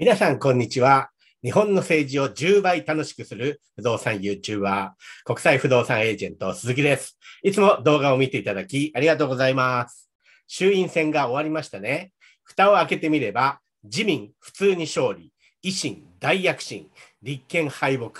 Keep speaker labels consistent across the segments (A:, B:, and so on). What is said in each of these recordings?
A: 皆さん、こんにちは。日本の政治を10倍楽しくする不動産 YouTuber、国際不動産エージェント鈴木です。いつも動画を見ていただきありがとうございます。衆院選が終わりましたね。蓋を開けてみれば、自民、普通に勝利、維新、大躍進、立憲敗北、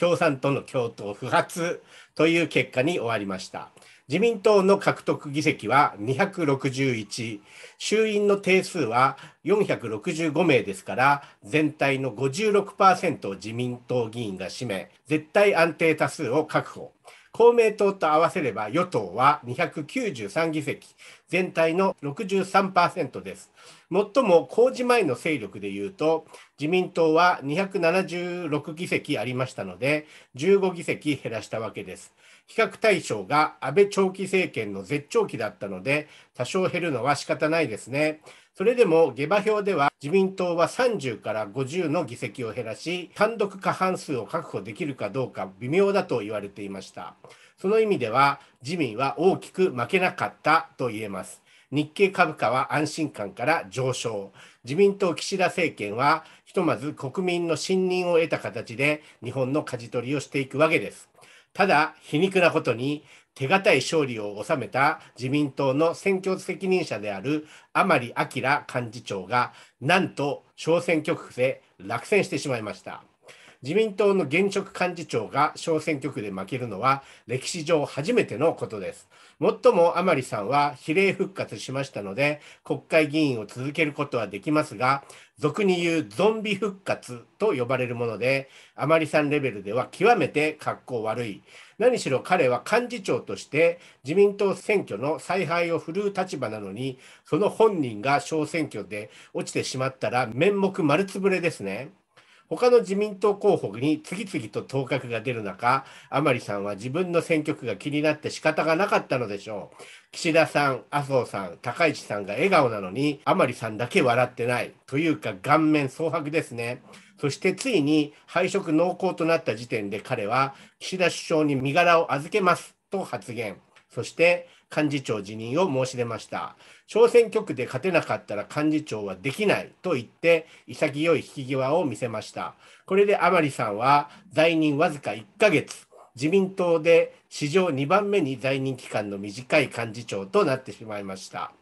A: 共産党の共闘不発という結果に終わりました。自民党の獲得議席は261、衆院の定数は465名ですから、全体の56%を自民党議員が占め、絶対安定多数を確保。公明党と合わせれば与党は293議席、全体の63%です。最も公示前の勢力でいうと、自民党は276議席ありましたので、15議席減らしたわけです。比較対象が安倍長期政権の絶頂期だったので、多少減るのは仕方ないですね。それでも下馬評では自民党は30から50の議席を減らし、単独過半数を確保できるかどうか微妙だと言われていました。その意味では自民は大きく負けなかったと言えます。日経株価は安心感から上昇。自民党岸田政権は、ひとまず国民の信任を得た形で日本の舵取りをしていくわけです。ただ、皮肉なことに、手堅い勝利を収めた自民党の選挙責任者である甘利明幹事長が、なんと小選挙区で落選してしまいました。自民党の現職幹事長が小選挙区で負けるのは歴史上初めてのことです。もっとも甘利さんは比例復活しましたので、国会議員を続けることはできますが、俗に言うゾンビ復活と呼ばれるもので、甘利さんレベルでは極めて格好悪い。何しろ彼は幹事長として自民党選挙の采配を振るう立場なのに、その本人が小選挙で落ちてしまったら面目丸つぶれですね。他の自民党候補に次々と当確が出る中、甘利さんは自分の選挙区が気になって仕方がなかったのでしょう。岸田さん、麻生さん、高市さんが笑顔なのに、甘利さんだけ笑ってない。というか、顔面蒼白ですね。そしてついに敗色濃厚となった時点で彼は岸田首相に身柄を預けますと発言。そして幹事長辞任を申し出ました。小選挙区で勝てなかったら幹事長はできないと言って、潔い引き際を見せました。これで甘利さんは在任わずか1ヶ月、自民党で史上2番目に在任期間の短い幹事長となってしまいました。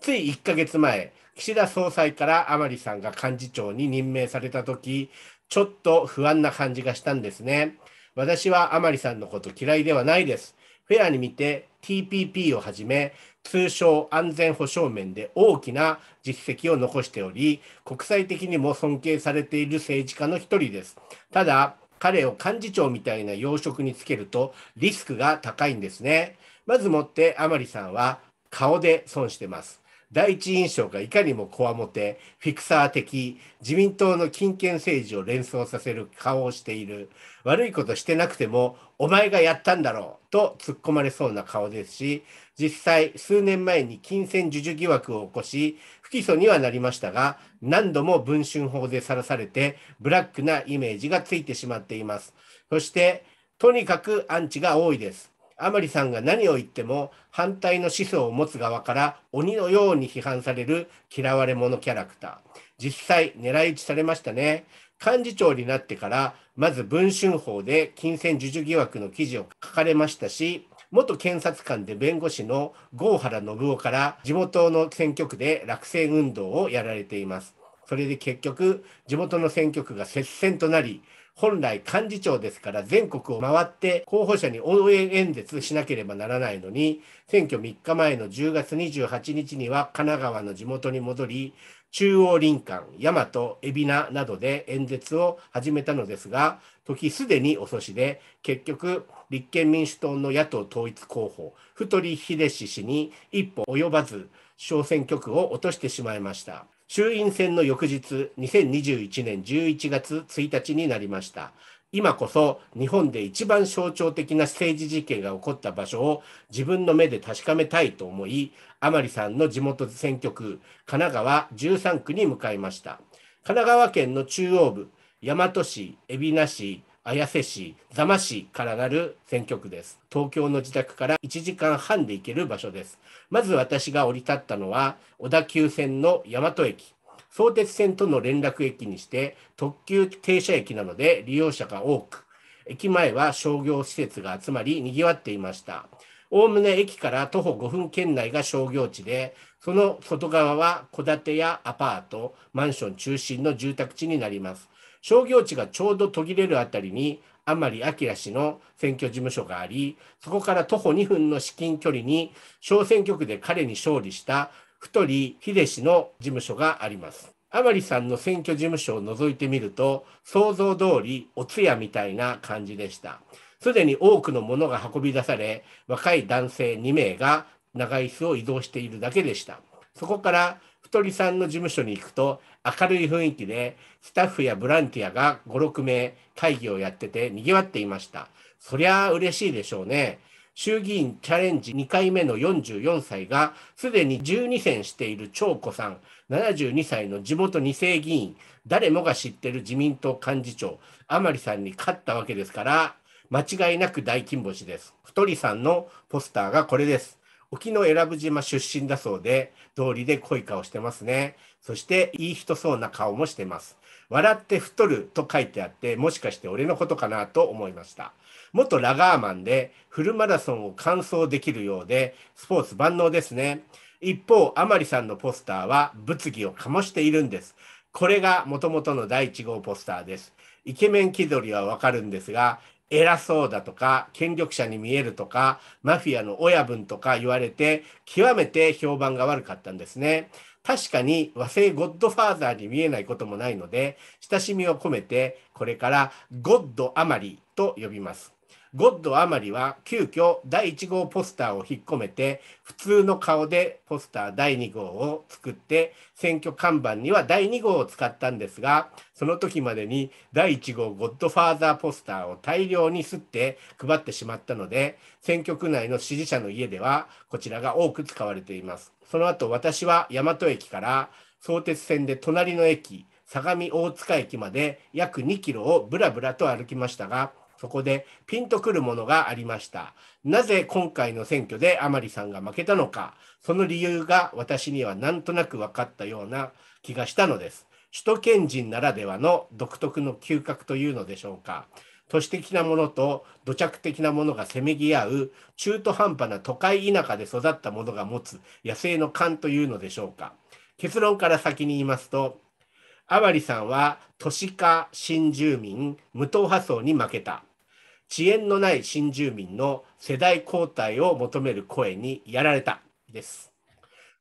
A: つい1ヶ月前、岸田総裁から甘利さんが幹事長に任命された時、ちょっと不安な感じがしたんですね。私は甘利さんのこと嫌いではないです。フェアに見て TPP をはじめ、通商安全保障面で大きな実績を残しており、国際的にも尊敬されている政治家の一人です。ただ、彼を幹事長みたいな要職につけるとリスクが高いんですね。まずもって甘利さんは顔で損してます。第一印象がいかにもこわもて、フィクサー的、自民党の金権政治を連想させる顔をしている、悪いことしてなくても、お前がやったんだろうと突っ込まれそうな顔ですし、実際、数年前に金銭授受疑惑を起こし、不起訴にはなりましたが、何度も文春法でさらされて、ブラックなイメージがついてしまっています。そして、とにかくアンチが多いです。甘利さんが何を言っても反対の思想を持つ側から鬼のように批判される嫌われ者キャラクター。実際狙い撃ちされましたね。幹事長になってから、まず文春法で金銭授受疑惑の記事を書かれましたし、元検察官で弁護士の郷原信夫から地元の選挙区で落選運動をやられています。それで結局、地元の選挙区が接戦となり、本来幹事長ですから全国を回って候補者に応援演説しなければならないのに、選挙3日前の10月28日には神奈川の地元に戻り、中央林間、大和、海老名などで演説を始めたのですが、時すでに遅しで、結局、立憲民主党の野党統一候補、太秀氏氏に一歩及ばず、小選挙区を落としてしまいました。衆院選の翌日、2021年11月1日になりました。今こそ日本で一番象徴的な政治事件が起こった場所を自分の目で確かめたいと思い、甘利さんの地元選挙区、神奈川13区に向かいました。神奈川県の中央部、大和市、海老名市、綾瀬市、座間市からなる選挙区です。東京の自宅から1時間半で行ける場所です。まず私が降り立ったのは、小田急線の大和駅。相鉄線との連絡駅にして、特急停車駅なので利用者が多く、駅前は商業施設が集まり、賑わっていました。おおむね駅から徒歩5分圏内が商業地で、その外側は戸建てやアパート、マンション中心の住宅地になります。商業地がちょうど途切れるあたりに甘利明氏の選挙事務所があり、そこから徒歩2分の至近距離に小選挙区で彼に勝利した太り秀氏の事務所があります。甘利さんの選挙事務所を覗いてみると、想像通りお通夜みたいな感じでした。すでに多くのものが運び出され、若い男性2名が長椅子を移動しているだけでした。そこから鳥さんの事務所に行くと明るい雰囲気でスタッフやボランティアが5、6名会議をやってて賑わっていました。そりゃ嬉しいでしょうね。衆議院チャレンジ2回目の44歳がすでに12選している長子さん、72歳の地元2世議員、誰もが知ってる自民党幹事長、甘利さんに勝ったわけですから、間違いなく大金星です。太りさんのポスターがこれです。沖永良部島出身だそうで、道理で濃い顔してますね。そして、いい人そうな顔もしてます。笑って太ると書いてあって、もしかして俺のことかなと思いました。元ラガーマンで、フルマラソンを完走できるようで、スポーツ万能ですね。一方、あまりさんのポスターは物議を醸しているんです。これが元々の第1号ポスターです。イケメン気取りはわかるんですが、偉そうだとか権力者に見えるとかマフィアの親分とか言われて極めて評判が悪かったんですね。確かに和製ゴッドファーザーに見えないこともないので親しみを込めてこれからゴッドあまりと呼びます。ゴッド・アマリは急遽第1号ポスターを引っ込めて、普通の顔でポスター第2号を作って、選挙看板には第2号を使ったんですが、その時までに第1号ゴッドファーザーポスターを大量に吸って配ってしまったので、選挙区内の支持者の家ではこちらが多く使われています。その後私は大和駅から相鉄線で隣の駅、相模大塚駅まで約2キロをぶらぶらと歩きましたが、そこでピンとくるものがありました。なぜ今回の選挙で甘利さんが負けたのか、その理由が私にはなんとなく分かったような気がしたのです。首都圏人ならではの独特の嗅覚というのでしょうか。都市的なものと土着的なものがせめぎ合う中途半端な都会田舎で育ったものが持つ野生の勘というのでしょうか。結論から先に言いますと、甘利さんは都市化、新住民、無党派層に負けた。遅延のない新住民の世代交代を求める声にやられたです。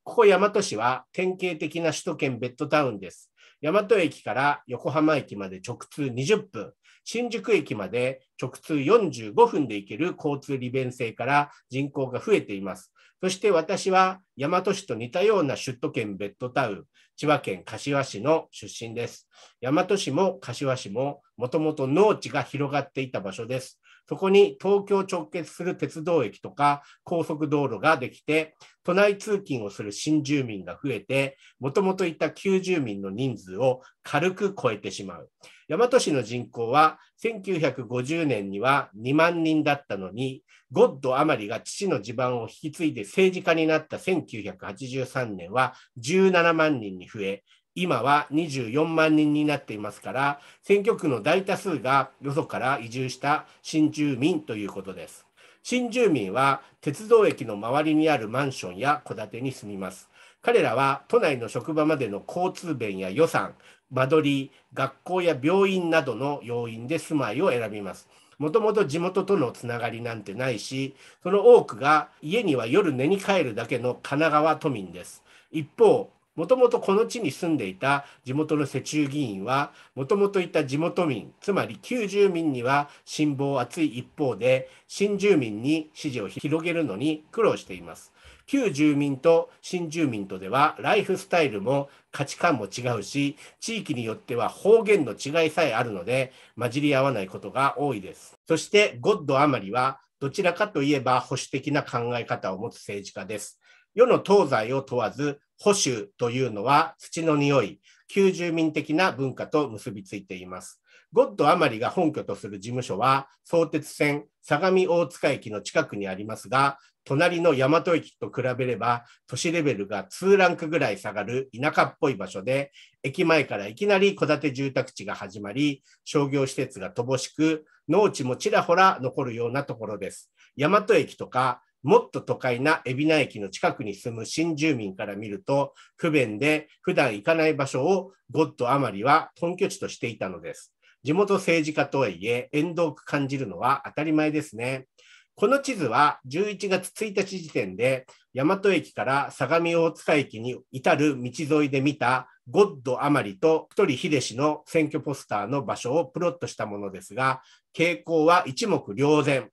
A: ここ大和市は典型的な首都圏ベッドタウンです。大和駅から横浜駅まで直通20分、新宿駅まで直通45分で行ける交通利便性から人口が増えています。そして私は大和市と似たような首都圏ベッドタウン、千葉県柏市の出身です。大和市も柏市ももともと農地が広がっていた場所です。そこに東京直結する鉄道駅とか高速道路ができて、都内通勤をする新住民が増えて、もともといた旧住民の人数を軽く超えてしまう。大和市の人口は1950年には2万人だったのに、ゴッドまりが父の地盤を引き継いで政治家になった1983年は17万人に増え、今は24万人になっていますから、選挙区の大多数がよそから移住した新住民ということです。新住民は鉄道駅の周りにあるマンションや戸建てに住みます。彼らは都内の職場までの交通便や予算、間取り、学校や病院などの要因で住まいを選びます。もともと地元とのつながりなんてないし、その多くが家には夜寝に帰るだけの神奈川都民です。一方、もともとこの地に住んでいた地元の世中議員は、もともといた地元民、つまり旧住民には辛抱厚い一方で、新住民に支持を広げるのに苦労しています。旧住民と新住民とではライフスタイルも価値観も違うし、地域によっては方言の違いさえあるので、混じり合わないことが多いです。そして、ゴッド・あまりは、どちらかといえば保守的な考え方を持つ政治家です。世の東西を問わず保守というのは土の匂い、旧住民的な文化と結びついています。ゴッド余りが本拠とする事務所は、相鉄線相模大塚駅の近くにありますが、隣の大和駅と比べれば、都市レベルが2ランクぐらい下がる田舎っぽい場所で、駅前からいきなり戸建て住宅地が始まり、商業施設が乏しく、農地もちらほら残るようなところです。大和駅とかもっと都会な海老名駅の近くに住む新住民から見ると、不便で普段行かない場所をゴッド余りは本拠地としていたのです。地元政治家とはいえ、遠遠く感じるのは当たり前ですね。この地図は11月1日時点で、大和駅から相模大塚駅に至る道沿いで見たゴッド余りと一人秀氏の選挙ポスターの場所をプロットしたものですが、傾向は一目瞭然。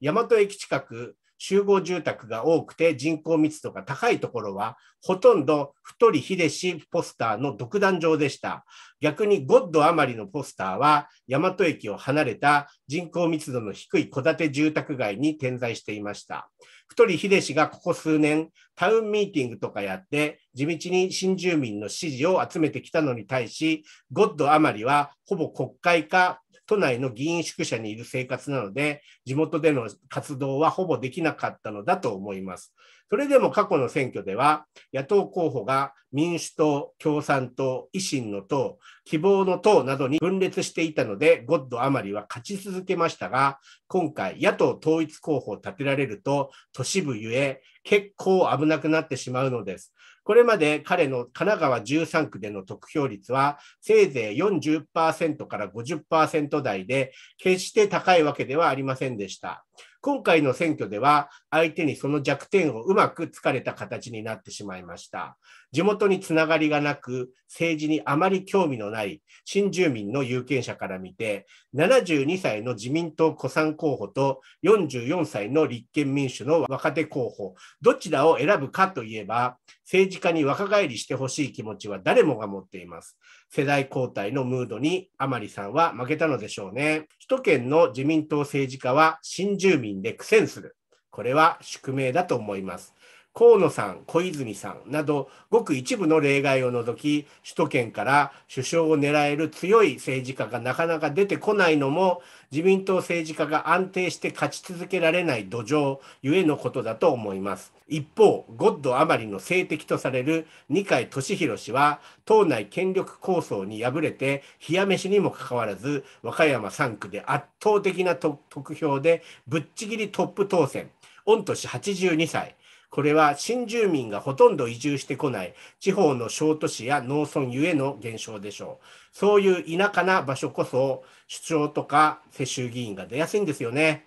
A: 大和駅近く集合住宅が多くて人口密度が高いところは、ほとんど太り秀氏ポスターの独壇場でした。逆にゴッド余りのポスターは、大和駅を離れた人口密度の低い戸建て住宅街に点在していました。太り秀氏がここ数年、タウンミーティングとかやって、地道に新住民の支持を集めてきたのに対し、ゴッドあまりは、ほぼ国会か都内の議員宿舎にいる生活なので、地元での活動はほぼできなかったのだと思います。それでも過去の選挙では、野党候補が民主党、共産党、維新の党、希望の党などに分裂していたので、ゴッドあまりは勝ち続けましたが、今回、野党統一候補を立てられると、都市部ゆえ、結構危なくなってしまうのです。これまで彼の神奈川13区での得票率はせいぜい40%から50%台で、決して高いわけではありませんでした。今回の選挙では相手にその弱点をうまく突かれた形になってしまいました。地元につながりがなく、政治にあまり興味のない新住民の有権者から見て、72歳の自民党古参候補と44歳の立憲民主の若手候補、どちらを選ぶかといえば、政治家に若返りしてほしい気持ちは誰もが持っています。世代交代のムードに甘利さんは負けたのでしょうね。首都圏の自民党政治家は新住民で苦戦する。これは宿命だと思います。河野さん、小泉さんなど、ごく一部の例外を除き、首都圏から首相を狙える強い政治家がなかなか出てこないのも、自民党政治家が安定して勝ち続けられない土壌ゆえのことだと思います。一方、ゴッドあまりの政敵とされる二階俊博氏は、党内権力構想に敗れて、冷や飯にもかかわらず、和歌山3区で圧倒的な得票で、ぶっちぎりトップ当選。御年82歳。これは新住民がほとんど移住してこない地方の小都市や農村ゆえの現象でしょう。そういう田舎な場所こそ首長とか世襲議員が出やすいんですよね。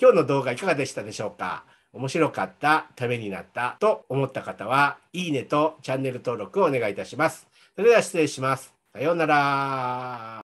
A: 今日の動画いかがでしたでしょうか面白かった、ためになったと思った方は、いいねとチャンネル登録をお願いいたします。それでは失礼します。さようなら。